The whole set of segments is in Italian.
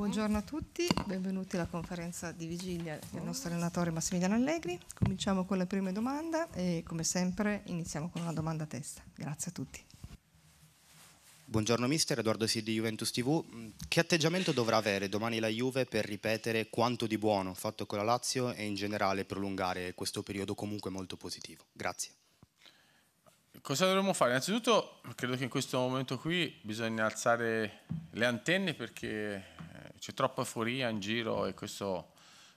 Buongiorno a tutti, benvenuti alla conferenza di vigilia del nostro allenatore Massimiliano Allegri. Cominciamo con le prime domande e come sempre iniziamo con una domanda a testa. Grazie a tutti. Buongiorno mister, Edoardo Sì di Juventus TV. Mm, che atteggiamento dovrà avere domani la Juve per ripetere quanto di buono fatto con la Lazio e in generale prolungare questo periodo comunque molto positivo? Grazie. Cosa dovremmo fare? Innanzitutto credo che in questo momento qui bisogna alzare le antenne perché c'è troppa euforia in giro e questo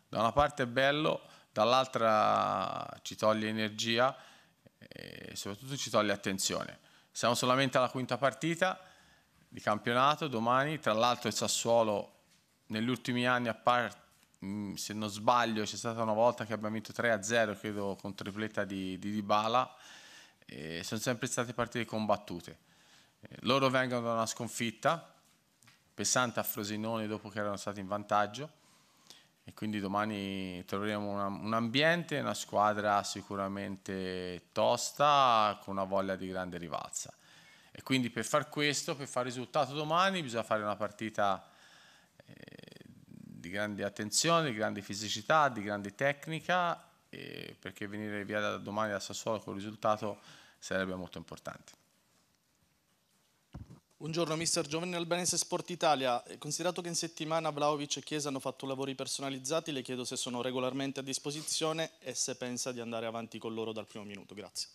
da una parte è bello, dall'altra ci toglie energia e soprattutto ci toglie attenzione. Siamo solamente alla quinta partita di campionato domani, tra l'altro il Sassuolo negli ultimi anni, mm, se non sbaglio, c'è stata una volta che abbiamo vinto 3-0, credo con tripletta di, di Dybala, sono sempre state partite combattute. Loro vengono da una sconfitta, pesante a Frosinone dopo che erano stati in vantaggio e quindi domani troveremo una, un ambiente, una squadra sicuramente tosta con una voglia di grande rivalsa. E quindi per far questo, per fare risultato domani, bisogna fare una partita eh, di grande attenzione, di grande fisicità, di grande tecnica, eh, perché venire via da domani da Sassuolo con il risultato sarebbe molto importante. Buongiorno mister Giovanni Albanese Sport Italia, eh, considerato che in settimana Vlaovic e Chiesa hanno fatto lavori personalizzati, le chiedo se sono regolarmente a disposizione e se pensa di andare avanti con loro dal primo minuto. Grazie.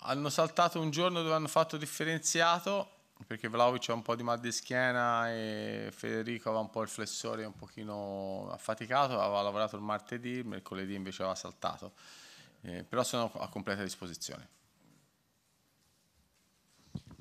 Hanno saltato un giorno dove hanno fatto differenziato perché Vlaovic ha un po' di mal di schiena e Federico aveva un po' il flessore un pochino affaticato, aveva lavorato il martedì, mercoledì invece aveva saltato, eh, però sono a completa disposizione.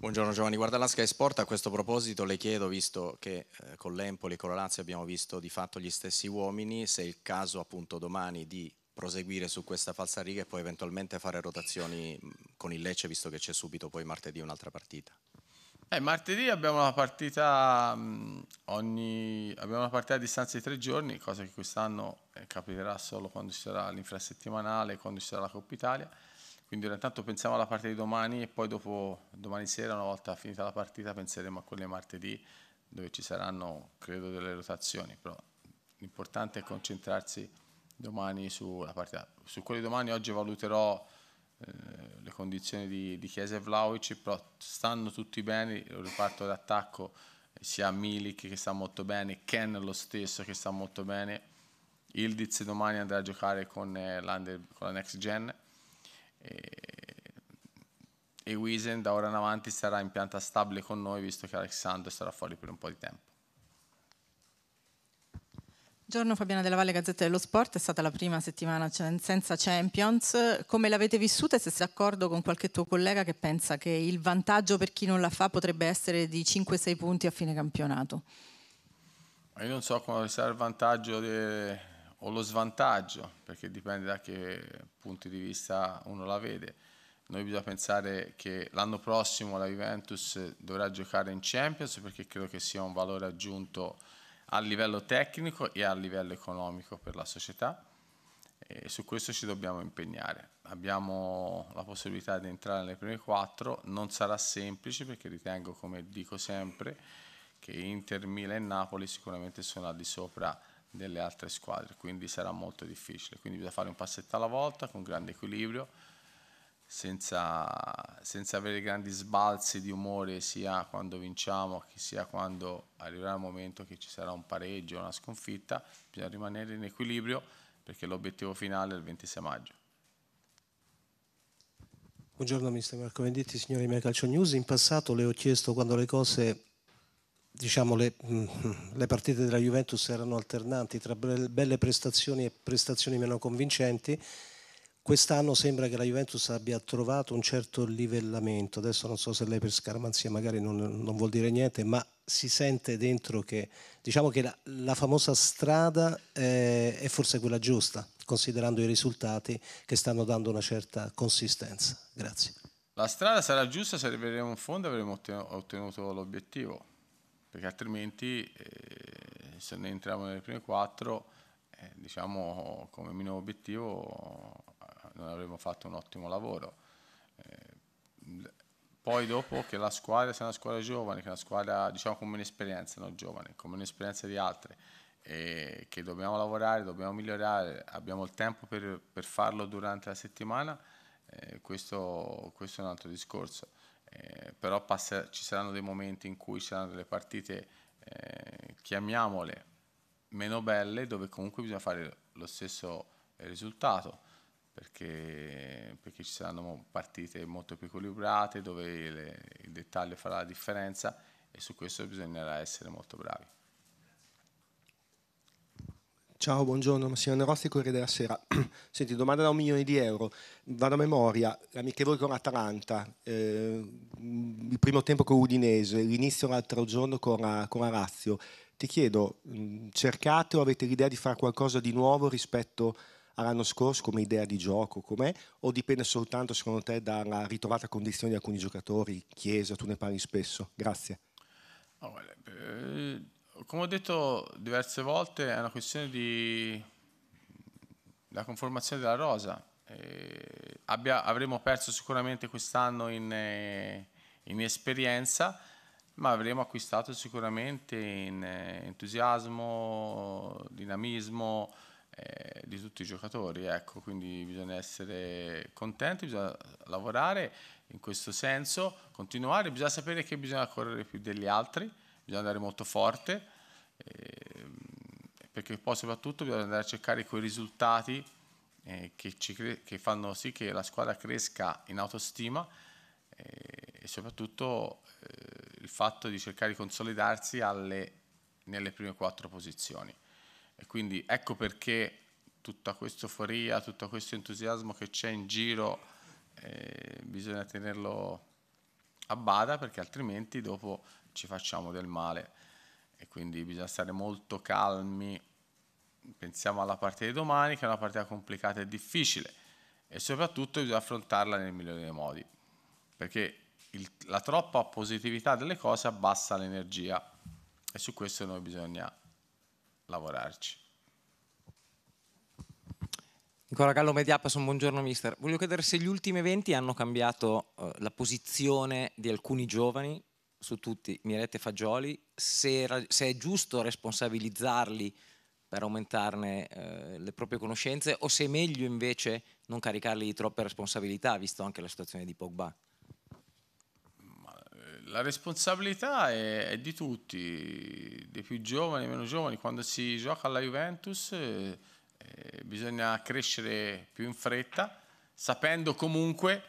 Buongiorno Giovanni, guarda la Sky Sport, a questo proposito le chiedo, visto che eh, con l'Empoli e con la Lazio abbiamo visto di fatto gli stessi uomini, se è il caso appunto domani di proseguire su questa falsa riga e poi eventualmente fare rotazioni mm, con il Lecce, visto che c'è subito poi martedì un'altra partita. Eh, martedì abbiamo una partita mm, ogni, abbiamo una partita a distanza di tre giorni, cosa che quest'anno eh, capirà solo quando ci sarà l'infrasettimanale, quando ci sarà la Coppa Italia. Quindi ora intanto pensiamo alla partita di domani e poi dopo domani sera, una volta finita la partita, penseremo a quelle martedì dove ci saranno, credo, delle rotazioni. Però l'importante è concentrarsi domani sulla partita. Su quelli di domani oggi valuterò eh, le condizioni di, di Chiesa e Vlaovic, però stanno tutti bene, il reparto d'attacco sia Milik che sta molto bene, Ken lo stesso che sta molto bene, Ildiz domani andrà a giocare con, eh, con la Next Gen e Wiesen da ora in avanti sarà in pianta stabile con noi visto che Alexandro sarà fuori per un po' di tempo. Buongiorno Fabiana della Valle Gazzetta dello Sport, è stata la prima settimana senza Champions, come l'avete vissuta e se sei d'accordo con qualche tuo collega che pensa che il vantaggio per chi non la fa potrebbe essere di 5-6 punti a fine campionato? Io non so come sarà il vantaggio de o lo svantaggio, perché dipende da che punti di vista uno la vede. Noi bisogna pensare che l'anno prossimo la Juventus dovrà giocare in Champions perché credo che sia un valore aggiunto a livello tecnico e a livello economico per la società e su questo ci dobbiamo impegnare. Abbiamo la possibilità di entrare nelle prime quattro, non sarà semplice perché ritengo, come dico sempre, che Inter, Milan e Napoli sicuramente sono al di sopra delle altre squadre, quindi sarà molto difficile. Quindi bisogna fare un passetto alla volta con grande equilibrio, senza, senza avere grandi sbalzi di umore sia quando vinciamo sia quando arriverà il momento che ci sarà un pareggio, una sconfitta, bisogna rimanere in equilibrio perché l'obiettivo finale è il 26 maggio. Buongiorno mister Marco Venditti, signori Calcio News. In passato le ho chiesto quando le cose diciamo, le, mm, le, partite della Juventus erano alternanti tra belle prestazioni e prestazioni meno convincenti. Quest'anno sembra che la Juventus abbia trovato un certo livellamento. Adesso non so se lei per scaramanzia magari non, non vuol dire niente, ma si sente dentro che, diciamo che la, la famosa strada è, eh, è forse quella giusta, considerando i risultati che stanno dando una certa consistenza. Grazie. La strada sarà giusta se arriveremo in fondo e avremo ottenuto l'obiettivo perché altrimenti eh, se ne entriamo nelle prime quattro, eh, diciamo come minimo obiettivo eh, non avremmo fatto un ottimo lavoro. Eh, poi dopo che la squadra sia una squadra giovane, che è una squadra diciamo con un'esperienza, non giovane, con un'esperienza di altre, e che dobbiamo lavorare, dobbiamo migliorare, abbiamo il tempo per, per farlo durante la settimana, eh, questo, questo, è un altro discorso. Eh, però passa, ci saranno dei momenti in cui ci saranno delle partite, eh, chiamiamole, meno belle, dove comunque bisogna fare lo stesso eh, risultato, perché, perché ci saranno partite molto più equilibrate, dove il, il dettaglio farà la differenza e su questo bisognerà essere molto bravi. Ciao, buongiorno, Massimo Nerozzi, Corriere della Sera. Senti, domanda da un milione di euro. Vado a memoria, l'amichevole con Atalanta, eh, il primo tempo con Udinese, l'inizio l'altro giorno con, a, eh, con Arazio. Ti chiedo, mm, cercate o avete l'idea di fare qualcosa di nuovo rispetto all'anno scorso come idea di gioco, com'è? O dipende soltanto, secondo te, dalla ritrovata condizione di alcuni giocatori? Chiesa, tu ne parli spesso. Grazie. Oh, well, eh come ho detto diverse volte, è una questione della conformazione della rosa. Eh, abbia, avremo perso sicuramente quest'anno in, eh, in, esperienza, ma avremo acquistato sicuramente in eh, entusiasmo, dinamismo eh, di tutti i giocatori. Ecco, quindi bisogna essere contenti, bisogna lavorare in questo senso, continuare, bisogna sapere che bisogna correre più degli altri bisogna andare molto forte, eh, perché poi soprattutto bisogna andare a cercare quei risultati eh, che, che, fanno sì che la squadra cresca in autostima eh, e soprattutto eh, il fatto di cercare di consolidarsi alle, nelle prime quattro posizioni. E quindi ecco perché tutta questa euforia, tutto questo entusiasmo che c'è in giro, eh, bisogna tenerlo a bada perché altrimenti dopo ci facciamo del male e quindi bisogna stare molto calmi. Pensiamo alla partita di domani che è una partita complicata e difficile e soprattutto bisogna affrontarla nel migliore dei modi perché il, la troppa positività delle cose abbassa l'energia e su questo noi bisogna lavorarci. Ancora Gallo Mediapason, buongiorno mister. Voglio chiedere se gli ultimi eventi hanno cambiato eh, la posizione di alcuni giovani, su tutti, e Fagioli, se, se è giusto responsabilizzarli per aumentarne eh, le proprie conoscenze o se è meglio invece non caricarli di troppe responsabilità, visto anche la situazione di Pogba. Eh, la responsabilità è, è di tutti, dei più giovani, meno giovani. Quando si gioca alla Juventus... Eh, eh, bisogna crescere più in fretta, sapendo comunque,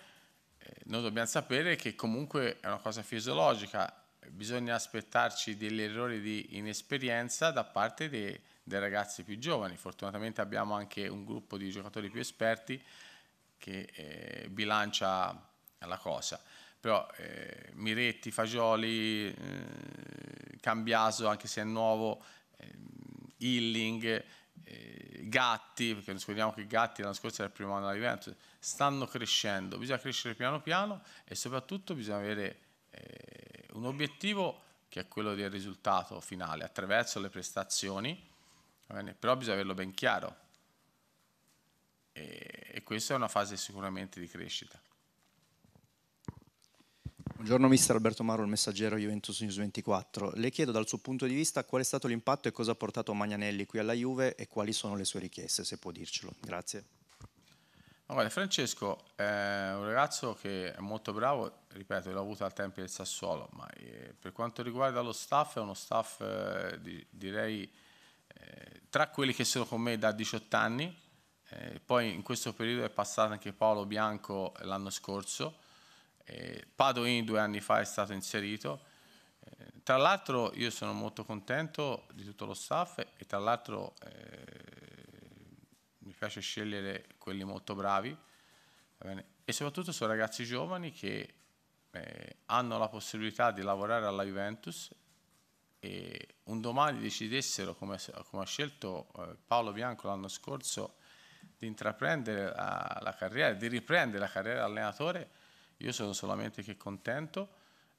eh, noi dobbiamo sapere che comunque è una cosa fisiologica, bisogna aspettarci degli errori di inesperienza da parte dei, dei ragazzi più giovani, fortunatamente abbiamo anche un gruppo di giocatori più esperti che eh, bilancia la cosa però eh, Miretti, Fagioli, eh, Cambiaso anche se è nuovo, eh, Hilling, eh, Gatti, perché non scordiamo che i Gatti l'anno scorso era il primo anno alla Juventus, stanno crescendo, bisogna crescere piano piano e soprattutto bisogna avere eh, un obiettivo che è quello del risultato finale attraverso le prestazioni, però bisogna averlo ben chiaro e, e questa è una fase sicuramente di crescita. Buongiorno mister Alberto Maro, il messaggero Juventus News 24. Le chiedo dal suo punto di vista qual è stato l'impatto e cosa ha portato Magnanelli qui alla Juve e quali sono le sue richieste, se può dircelo. Grazie. No, Francesco è un ragazzo che è molto bravo, ripeto, l'ho avuto al tempo del Sassuolo, ma eh, per quanto riguarda lo staff è uno staff, eh, direi, eh, tra quelli che sono con me da 18 anni, eh, poi in questo periodo è passato anche Paolo Bianco l'anno scorso, eh, Padoin due anni fa è stato inserito. Eh, tra l'altro io sono molto contento di tutto lo staff e tra l'altro eh, mi piace scegliere quelli molto bravi e soprattutto sono ragazzi giovani che eh, hanno la possibilità di lavorare alla Juventus e un domani decidessero, come, come ha scelto eh, Paolo Bianco l'anno scorso, di intraprendere la, la carriera, di riprendere la carriera allenatore, io sono solamente che contento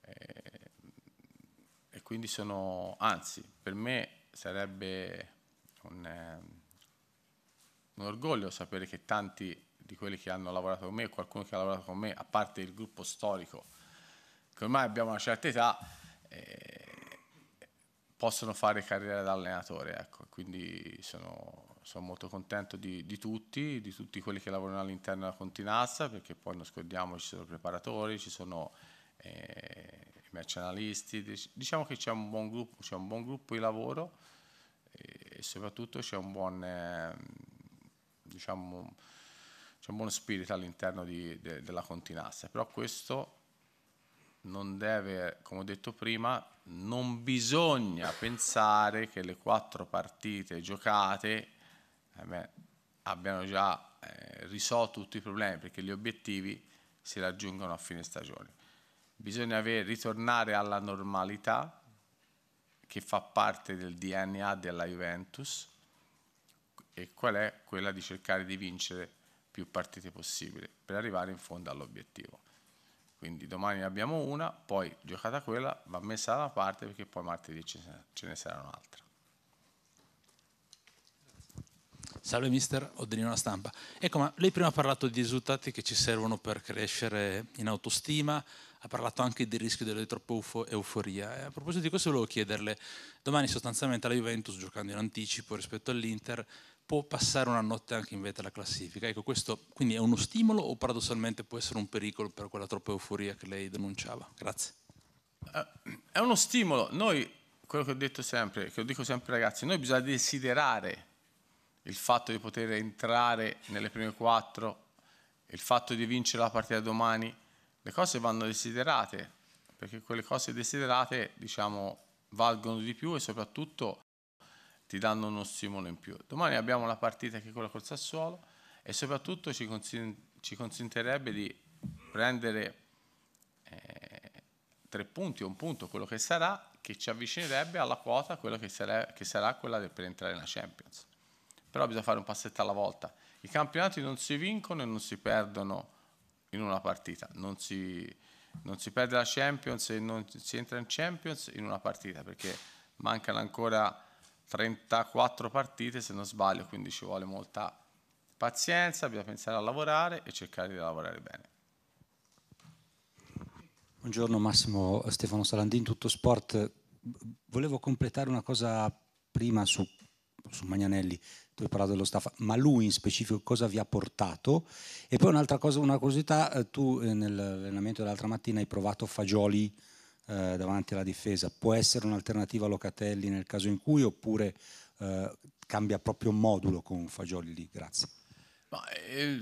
eh, e quindi sono, anzi, per me sarebbe un, eh, un orgoglio sapere che tanti di quelli che hanno lavorato con me, qualcuno che ha lavorato con me, a parte il gruppo storico, che ormai abbiamo una certa età, eh, possono fare carriera da allenatore. Ecco. Quindi sono sono molto contento di, di, tutti, di tutti quelli che lavorano all'interno della Continazza, perché poi non scordiamo ci sono preparatori, ci sono eh, i merce analisti, diciamo che c'è un buon gruppo, c'è un buon gruppo di lavoro e, soprattutto c'è un buon... Eh, diciamo, c'è un buon spirito all'interno de, della continassa, però questo non deve, come ho detto prima, non bisogna pensare che le quattro partite giocate eh beh, abbiano già eh, risolto tutti i problemi perché gli obiettivi si raggiungono a fine stagione. Bisogna avere, ritornare alla normalità che fa parte del DNA della Juventus e qual è quella di cercare di vincere più partite possibile per arrivare in fondo all'obiettivo. Quindi domani ne abbiamo una, poi giocata quella va messa da parte perché poi martedì ce ne sarà un'altra. Salve mister, Odrino la stampa. Ecco, ma lei prima ha parlato di risultati che ci servono per crescere in autostima, ha parlato anche del rischio delle troppe eufo- euforia. E a proposito di questo volevo chiederle, domani sostanzialmente la Juventus, giocando in anticipo rispetto all'Inter, può passare una notte anche in vetta alla classifica. Ecco, questo quindi è uno stimolo o paradossalmente può essere un pericolo per quella troppa euforia che lei denunciava? Grazie. Eh, è uno stimolo. Noi, quello che ho detto sempre, che lo dico sempre ragazzi, noi bisogna desiderare il fatto di poter entrare nelle prime quattro, il fatto di vincere la partita domani, le cose vanno desiderate, perché quelle cose desiderate, diciamo, valgono di più e soprattutto ti danno uno stimolo in più. Domani abbiamo la partita che è quella col Sassuolo e soprattutto ci, consentirebbe di prendere eh, tre punti, un punto, quello che sarà, che ci avvicinerebbe alla quota, quello che sarà, che sarà quella per entrare nella Champions però bisogna fare un passetto alla volta. I campionati non si vincono e non si perdono in una partita, non si, non si perde la Champions e non si entra in Champions in una partita, perché mancano ancora 34 partite se non sbaglio, quindi ci vuole molta pazienza, bisogna pensare a lavorare e cercare di lavorare bene. Buongiorno Massimo Stefano Salandin, Tutto Sport. Volevo completare una cosa prima su, su Magnanelli tu hai parlato dello staff, ma lui in specifico cosa vi ha portato? E poi un'altra cosa, una curiosità, eh, tu eh, nell'allenamento dell'altra mattina hai provato Fagioli eh, davanti alla difesa, può essere un'alternativa a Locatelli nel caso in cui oppure eh, cambia proprio modulo con Fagioli lì? Grazie. Ma, eh,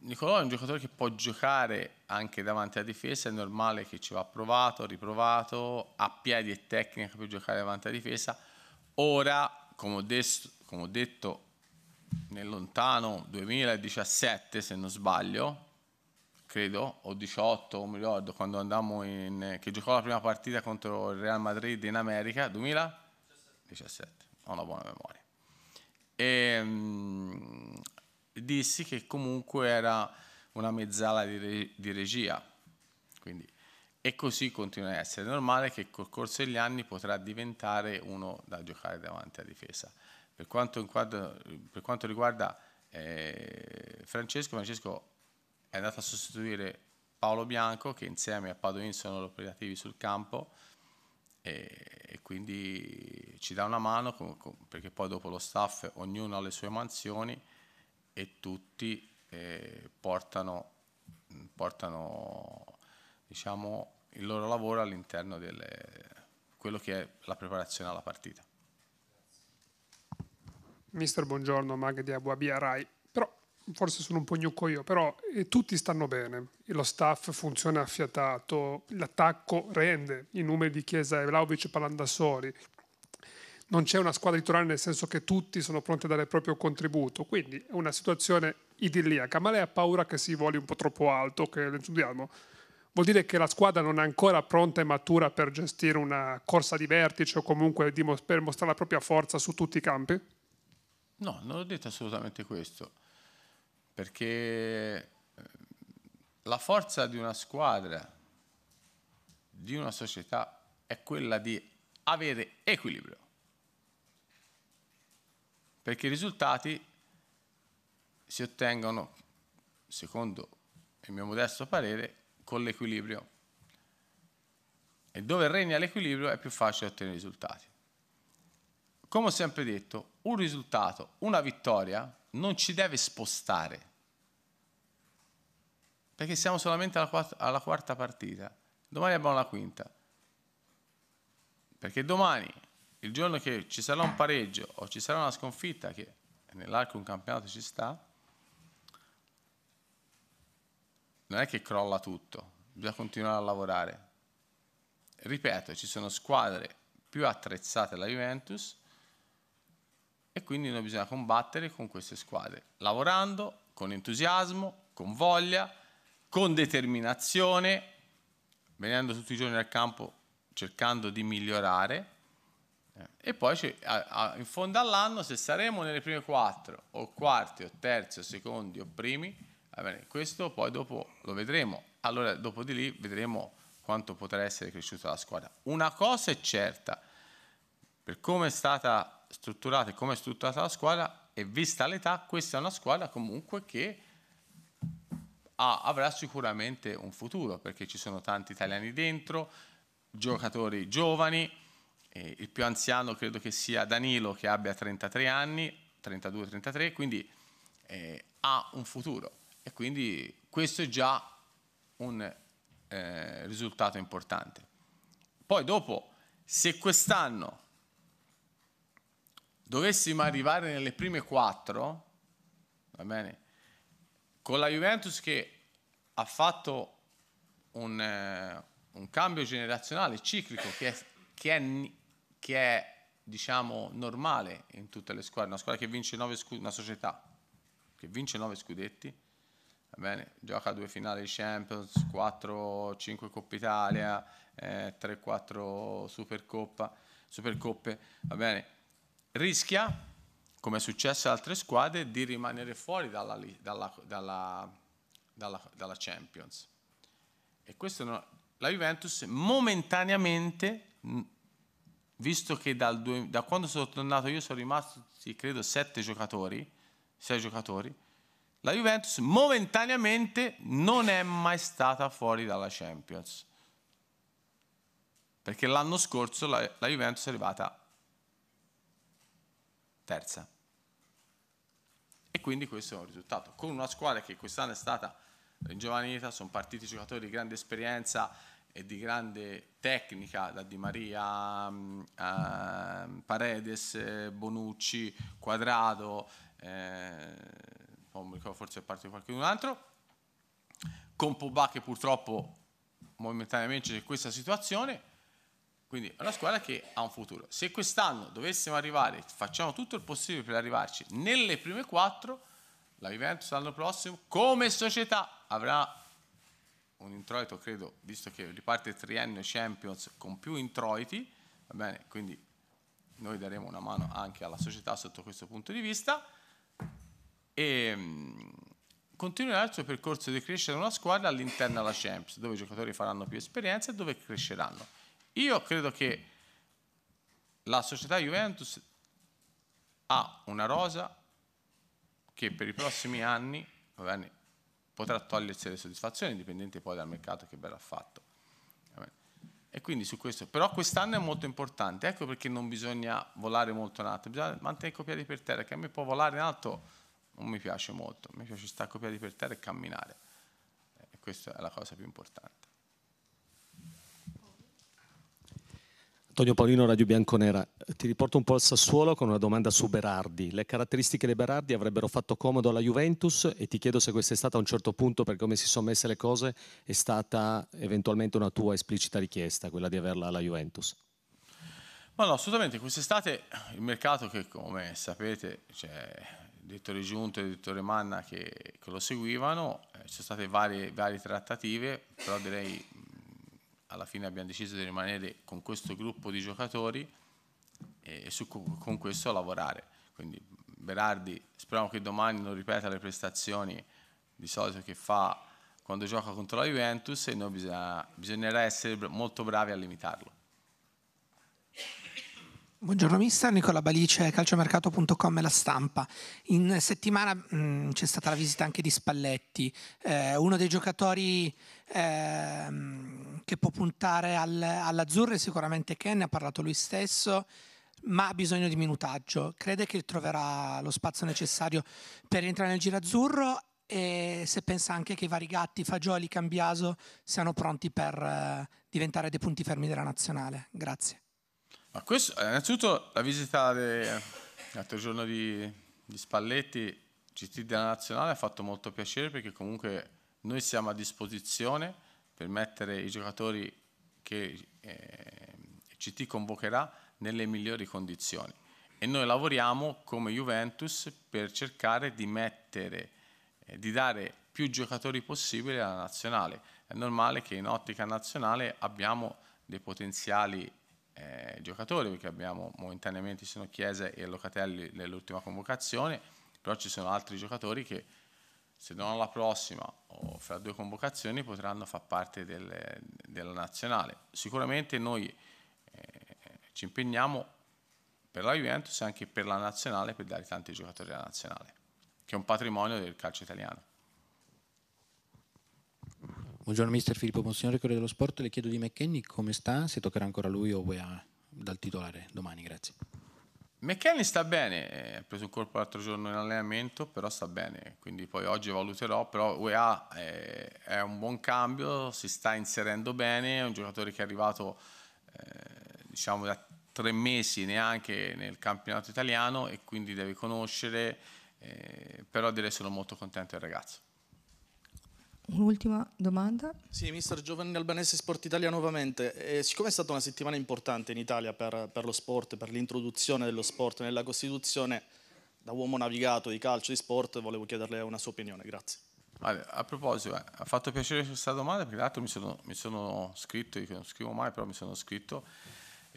Nicolò è un giocatore che può giocare anche davanti alla difesa, è normale che ci va provato, riprovato, ha piedi e tecnica per giocare davanti alla difesa. Ora come ho, des- come ho detto nel lontano 2017, se non sbaglio, credo, o 18, non mi ricordo, quando andammo in... che giocò la prima partita contro il Real Madrid in America, 2017, ho una buona memoria. E ehm, mh, dissi che comunque era una mezzala di, re, di regia, quindi e così continua a essere È normale che col corso degli anni potrà diventare uno da giocare davanti a difesa. Per quanto, quadro, per quanto riguarda eh, Francesco, Francesco è andato a sostituire Paolo Bianco che insieme a Padoin sono operativi sul campo e, e quindi ci dà una mano con, con, perché poi dopo lo staff ognuno ha le sue mansioni e tutti eh, portano, portano diciamo, il loro lavoro all'interno di quello che è la preparazione alla partita. Mister, buongiorno, Mag di Abuabia Rai. Però, forse sono un po' gnocco io, però eh, tutti stanno bene, lo staff funziona affiatato, l'attacco rende, i numeri di Chiesa e Vlaovic parlano da soli, non c'è una squadra ritornata nel senso che tutti sono pronti a dare il proprio contributo, quindi è una situazione idilliaca, ma lei ha paura che si voli un po' troppo alto, che l'entusiasmo vuol dire che la squadra non è ancora pronta e matura per gestire una corsa di vertice o comunque per mostrare la propria forza su tutti i campi? No, non ho detto assolutamente questo, perché eh, la forza di una squadra, di una società, è quella di avere equilibrio, perché i risultati si ottengono, secondo il mio modesto parere, con l'equilibrio. E dove regna l'equilibrio è più facile ottenere risultati. Come ho sempre detto, un risultato, una vittoria, non ci deve spostare. Perché siamo solamente alla quarta, alla quarta partita. Domani abbiamo la quinta. Perché domani, il giorno che ci sarà un pareggio o ci sarà una sconfitta, che nell'arco di un campionato ci sta, non è che crolla tutto, bisogna continuare a lavorare. Ripeto, ci sono squadre più attrezzate alla Juventus e quindi noi bisogna combattere con queste squadre, lavorando con entusiasmo, con voglia, con determinazione, venendo tutti i giorni al campo cercando di migliorare e poi in fondo all'anno se saremo nelle prime quattro o quarti o terzi o secondi o primi Bene, questo poi dopo lo vedremo. Allora, dopo di lì vedremo quanto potrà essere cresciuta la squadra. Una cosa è certa, per come è stata strutturata e come è strutturata la squadra, e vista l'età, questa è una squadra comunque che ha, avrà sicuramente un futuro, perché ci sono tanti italiani dentro, giocatori giovani, eh, il più anziano credo che sia Danilo che abbia 33 anni, 32-33, quindi eh, ha un futuro e quindi questo è già un eh, risultato importante. Poi dopo, se quest'anno dovessimo arrivare nelle prime quattro, va bene, con la Juventus che ha fatto un, eh, un cambio generazionale ciclico che è, che è, che è diciamo normale in tutte le squadre, una squadra che vince 9 scudetti, una società che vince nove scudetti, bene, gioca due finali di Champions, 4-5 Coppa Italia, eh, 3-4 Supercoppa, Supercoppe, va bene, rischia, come è successo ad altre squadre, di rimanere fuori dalla, dalla, dalla, dalla Champions. E questo no, la Juventus momentaneamente, visto che dal, da quando sono tornato io sono rimasti, credo, 7 giocatori, 6 giocatori, la Juventus momentaneamente non è mai stata fuori dalla Champions. Perché l'anno scorso la, la Juventus è arrivata terza. E quindi questo è un risultato. Con una squadra che quest'anno è stata ringiovanita, sono partiti giocatori di grande esperienza e di grande tecnica, da Di Maria, a mm, eh, Paredes, eh, Bonucci, Quadrado. Eh, non oh, mi ricordo, forse è parte di qualcun altro, con Pogba che purtroppo momentaneamente c'è questa situazione, quindi è una squadra che ha un futuro. Se quest'anno dovessimo arrivare, facciamo tutto il possibile per arrivarci nelle prime quattro, la Juventus l'anno prossimo come società avrà un introito, credo, visto che riparte il triennio Champions con più introiti, va bene, quindi noi daremo una mano anche alla società sotto questo punto di vista e ehm, continuerà il suo percorso di crescere una squadra all'interno della Champs, dove i giocatori faranno più esperienza e dove cresceranno. Io credo che la società Juventus ha una rosa che per i prossimi anni bene, potrà togliersi le soddisfazioni, dipendenti poi dal mercato che verrà fatto. E quindi su questo, però quest'anno è molto importante, ecco perché non bisogna volare molto in alto, bisogna mantenere i piedi per terra, che a me può volare in alto non mi piace molto, mi piace stacco piedi per terra e camminare. Eh, e questa è la cosa più importante. Antonio Paolino, Radio Bianconera. Ti riporto un po' al Sassuolo con una domanda su Berardi. Le caratteristiche di Berardi avrebbero fatto comodo alla Juventus e ti chiedo se questa è stata a un certo punto, per come si sono messe le cose, è stata eventualmente una tua esplicita richiesta, quella di averla alla Juventus. Ma no, assolutamente. Quest'estate il mercato che, come sapete, cioè, direttore Giunto e direttore Manna che, che, lo seguivano, eh, ci sono state varie, varie, trattative, però direi mh, alla fine abbiamo deciso di rimanere con questo gruppo di giocatori e, e su, con questo lavorare. Quindi Berardi speriamo che domani non ripeta le prestazioni di solito che fa quando gioca contro la Juventus e noi bisogna, bisognerà essere molto bravi a limitarlo. Buongiorno mister, Nicola Balice, calciomercato.com e la stampa. In settimana mh, mm, c'è stata la visita anche di Spalletti, eh, uno dei giocatori eh, che può puntare al, all'azzurro è sicuramente Ken, ne ha parlato lui stesso, ma ha bisogno di minutaggio. Crede che troverà lo spazio necessario per entrare nel giro azzurro e se pensa anche che i vari gatti, Fagioli, Cambiaso siano pronti per eh, diventare dei punti fermi della nazionale. Grazie. Ma questo, eh, innanzitutto, la visita l'altro giorno di, di Spalletti, GT della Nazionale, ha fatto molto piacere perché comunque noi siamo a disposizione per mettere i giocatori che eh, CT convocherà nelle migliori condizioni e noi lavoriamo come Juventus per cercare di mettere, eh, di dare più giocatori possibile alla nazionale. È normale che in ottica nazionale abbiamo dei potenziali eh, giocatori, perché abbiamo momentaneamente ci sono Chiesa e Locatelli nell'ultima convocazione, però ci sono altri giocatori che se non alla prossima o fra due convocazioni potranno far parte del, della nazionale. Sicuramente noi eh, ci impegniamo per la Juventus e anche per la nazionale per dare tanti giocatori alla nazionale, che è un patrimonio del calcio italiano. Buongiorno mister Filippo Monsignore, Corriere dello Sport, le chiedo di McKenny come sta, se toccherà ancora lui o UEA ah, dal titolare domani, grazie. McKenny sta bene, eh, ha preso un colpo l'altro giorno in allenamento, però sta bene, quindi poi oggi valuterò, però UEA eh, è, un buon cambio, si sta inserendo bene, è un giocatore che è arrivato eh, diciamo da tre mesi neanche nel campionato italiano e quindi deve conoscere, eh, però direi sono molto contento del ragazzo. Un'ultima domanda. Sì, mister Giovanni Albanese, Sport Italia nuovamente. Eh, siccome è stata una settimana importante in Italia per, per lo sport, per l'introduzione dello sport nella Costituzione, da uomo navigato di calcio, di sport, volevo chiederle una sua opinione. Grazie. a proposito, eh, ha fatto piacere questa domanda perché l'altro mi sono, mi sono scritto, io non scrivo mai, però mi sono scritto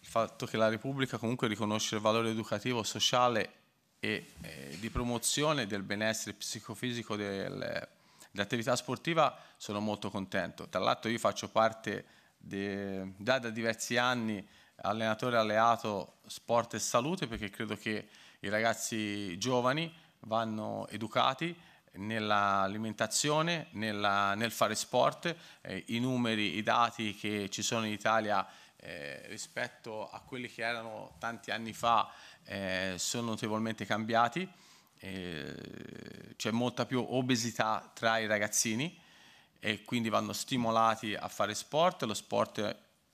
il fatto che la Repubblica comunque riconosce il valore educativo, sociale e eh, di promozione del benessere psicofisico del Dell'attività sportiva sono molto contento. Tra l'altro io faccio parte de, già da diversi anni allenatore alleato sport e salute perché credo che i ragazzi giovani vanno educati nell'alimentazione, nel fare sport, eh, i numeri, i dati che ci sono in Italia eh, rispetto a quelli che erano tanti anni fa eh, sono notevolmente cambiati eh, c'è molta più obesità tra i ragazzini e quindi vanno stimolati a fare sport, lo sport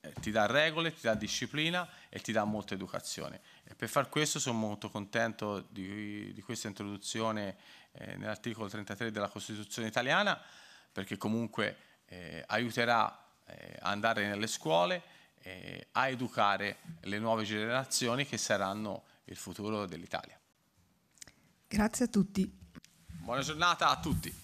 eh, ti dà regole, ti dà disciplina e ti dà molta educazione. E per far questo sono molto contento di, di questa introduzione eh, nell'articolo 33 della Costituzione italiana, perché comunque eh, aiuterà eh, a andare nelle scuole, a educare le nuove generazioni che saranno il futuro dell'Italia. Grazie a tutti. Buona giornata a tutti.